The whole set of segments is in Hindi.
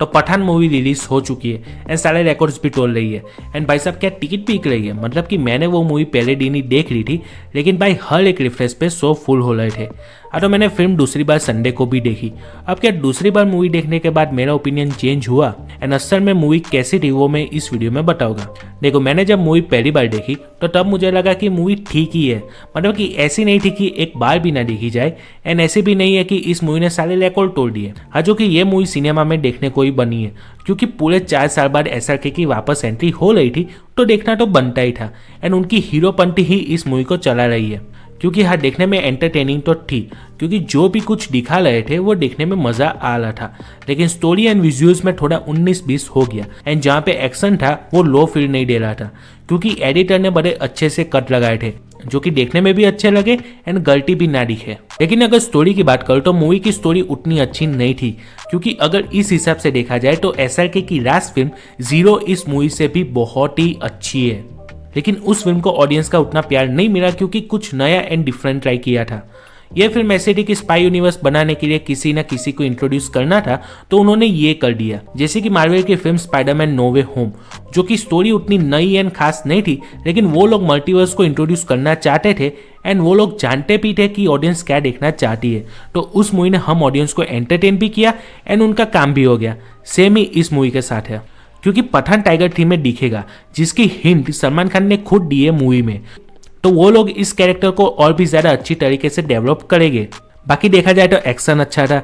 तो पठान मूवी रिलीज हो चुकी है एंड सारे रिकॉर्ड्स भी तोड़ रही है एंड भाई साहब क्या टिकट बिक रही है मतलब कि मैंने वो मूवी पहले दिन ही देख ली थी लेकिन भाई हर एक रिफ्रेश पे शो फुल हो रहे थे हाँ, तो मैंने फिल्म दूसरी बार संडे को भी देखी अब क्या दूसरी बार मूवी देखने के बाद मेरा ओपिनियन चेंज हुआ एंड असल में मूवी कैसी थी वो मैं इस वीडियो में बताऊंगा देखो मैंने जब मूवी पहली बार देखी तो तब मुझे लगा कि मूवी ठीक ही है मतलब कि ऐसी नहीं थी कि एक बार भी ना देखी जाए एंड ऐसी भी नहीं है कि इस मूवी ने सारे रेकॉर्ड तोड़ दिए हाँ जो कि ये मूवी सिनेमा में देखने को ही बनी है क्योंकि पूरे चार साल बाद एस की वापस एंट्री हो रही थी तो देखना तो बनता ही था एंड उनकी हीरोपंती ही इस मूवी को चला रही है क्योंकि हाँ देखने में एंटरटेनिंग तो थी क्योंकि जो भी कुछ दिखा रहे थे वो देखने में मज़ा आ रहा था लेकिन स्टोरी एंड विजुअल्स में थोड़ा बीस हो गया एंड जहाँ पे एक्शन था वो लो फील नहीं दे रहा था क्योंकि एडिटर ने बड़े अच्छे से कट लगाए थे जो कि देखने में भी अच्छे लगे एंड गलती भी ना दिखे लेकिन अगर स्टोरी की बात करो तो मूवी की स्टोरी उतनी अच्छी नहीं थी क्योंकि अगर इस हिसाब से देखा जाए तो एस की लास्ट फिल्म जीरो इस मूवी से भी बहुत ही अच्छी है लेकिन उस फिल्म को ऑडियंस का उतना प्यार नहीं मिला क्योंकि कुछ नया एंड डिफरेंट ट्राई किया था यह फिल्म ऐसे थी कि स्पाई यूनिवर्स बनाने के लिए किसी न किसी को इंट्रोड्यूस करना था तो उन्होंने ये कर दिया जैसे कि मार्वल की film Spiderman no way home जो कि स्टोरी उतनी नई एंड खास नहीं थी लेकिन वो लोग मल्टीवर्स को इंट्रोड्यूस करना चाहते थे एंड वो लोग जानते भी थे कि ऑडियंस क्या देखना चाहती है तो उस मूवी ने हम ऑडियंस को एंटरटेन भी किया एंड उनका काम भी हो गया सेम ही इस मूवी के साथ है क्योंकि पठान टाइगर थ्री में दिखेगा जिसकी हिंट सलमान खान ने खुद दी है मूवी में तो वो लोग इस कैरेक्टर को और भी ज़्यादा अच्छी तरीके से डेवलप करेंगे बाकी देखा जाए तो एक्शन अच्छा था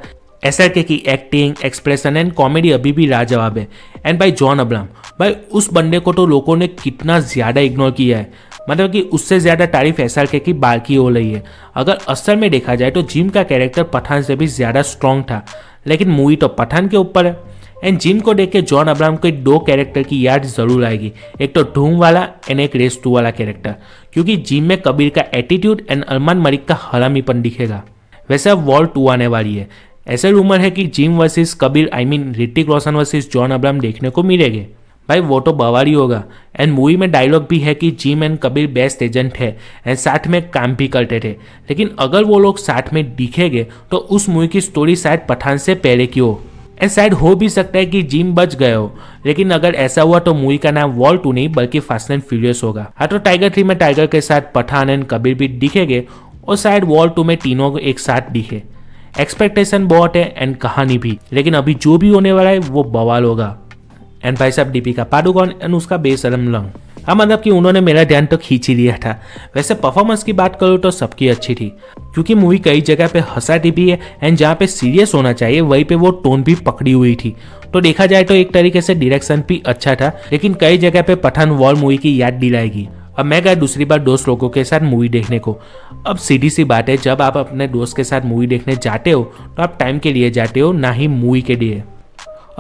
एस आर के की एक्टिंग एक्सप्रेशन एंड कॉमेडी अभी भी लाजवाब है एंड बाई जॉन अब्राम भाई उस बंदे को तो लोगों ने कितना ज़्यादा इग्नोर किया है मतलब कि उससे ज़्यादा तारीफ एस आर के की बाकी हो रही है अगर असल में देखा जाए तो जिम का कैरेक्टर पठान से भी ज़्यादा स्ट्रॉन्ग था लेकिन मूवी तो पठान के ऊपर है एंड जिम को देख के जॉन अब्राहम को दो कैरेक्टर की याद जरूर आएगी एक तो ढूंढ वाला एंड एक रेस टू वाला कैरेक्टर क्योंकि जिम में कबीर का एटीट्यूड एंड अरमान मलिक का हरामीपन दिखेगा वैसे अब वॉल टू आने वाली है ऐसे रूमर है कि Jim versus Kabir I mean Hrithik Roshan versus John Abraham देखने को मिलेंगे भाई वो तो बवारी होगा एंड मूवी में डायलॉग भी है कि Jim and Kabir best agent है एंड साथ में काम भी करते थे लेकिन अगर वो लोग साथ में दिखेंगे तो उस मूवी की स्टोरी शायद पठान से पहले की हो एंड शायद हो भी सकता है कि जिम बच गए हो लेकिन अगर ऐसा हुआ तो मूवी का नाम वॉल टू नहीं बल्कि फास्ट एंड फ्यूरियस होगा हाँ तो टाइगर थ्री में टाइगर के साथ पठान एंड कबीर भी दिखेंगे और शायद वॉल टू में तीनों को एक साथ दिखे एक्सपेक्टेशन बहुत है एंड कहानी भी लेकिन अभी जो भी होने वाला है वो बवाल होगा एंड भाई साहब का पाडुकॉन एंड उसका बेसरम लंग हाँ मतलब कि उन्होंने मेरा ध्यान तो खींच ही लिया था वैसे परफॉर्मेंस की बात करूँ तो सबकी अच्छी थी क्योंकि मूवी कई जगह पे हंसाती भी है एंड जहाँ पे सीरियस होना चाहिए वहीं पे वो टोन भी पकड़ी हुई थी तो देखा जाए तो एक तरीके से डायरेक्शन भी अच्छा था लेकिन कई जगह पे पठान वॉल मूवी की याद दिलाएगी अब मैं गया दूसरी बार दोस्त लोगों के साथ मूवी देखने को अब सीधी सी बात है जब आप अपने दोस्त के साथ मूवी देखने जाते हो तो आप टाइम के लिए जाते हो ना ही मूवी के लिए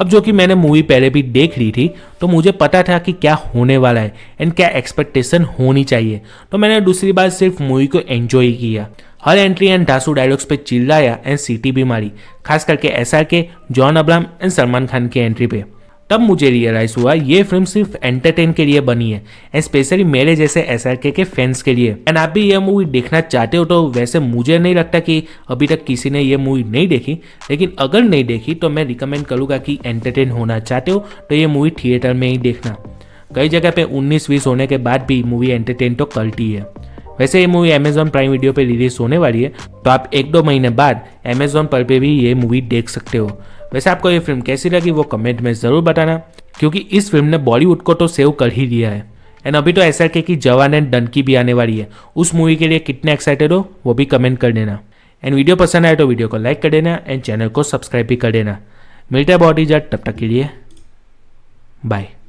अब जो कि मैंने मूवी पहले भी देख ली थी तो मुझे पता था कि क्या होने वाला है एंड क्या एक्सपेक्टेशन होनी चाहिए तो मैंने दूसरी बार सिर्फ मूवी को एंजॉय किया हर एंट्री एंड ढासू डायलॉग्स पे चिल्लाया एंड सीटी भी मारी खास करके S R K John Abraham and Salman Khan की एंट्री पे तब मुझे रियलाइज़ हुआ ये फिल्म सिर्फ एंटरटेन के लिए बनी है स्पेशली मेरे जैसे एस के फैंस के लिए एंड आप भी ये मूवी देखना चाहते हो तो वैसे मुझे नहीं लगता कि अभी तक किसी ने ये मूवी नहीं देखी लेकिन अगर नहीं देखी तो मैं रिकमेंड करूंगा कि एंटरटेन होना चाहते हो तो ये मूवी थिएटर में ही देखना कई जगह पे 19 बीस होने के बाद भी मूवी एंटरटेन तो करती है वैसे ये मूवी अमेजोन प्राइम वीडियो पे रिलीज होने वाली है तो आप एक दो महीने बाद अमेजोन पर पे भी ये मूवी देख सकते हो वैसे आपको ये फिल्म कैसी लगी वो कमेंट में ज़रूर बताना क्योंकि इस फिल्म ने बॉलीवुड को तो सेव कर ही दिया है एंड अभी तो ऐसा क्या कि जवान एंड डनकी भी आने वाली है उस मूवी के लिए कितने एक्साइटेड हो वो भी कमेंट कर देना एंड वीडियो पसंद आए तो वीडियो को लाइक कर देना एंड चैनल को सब्सक्राइब भी कर देना मिलता है बहुत तब तक के लिए बाय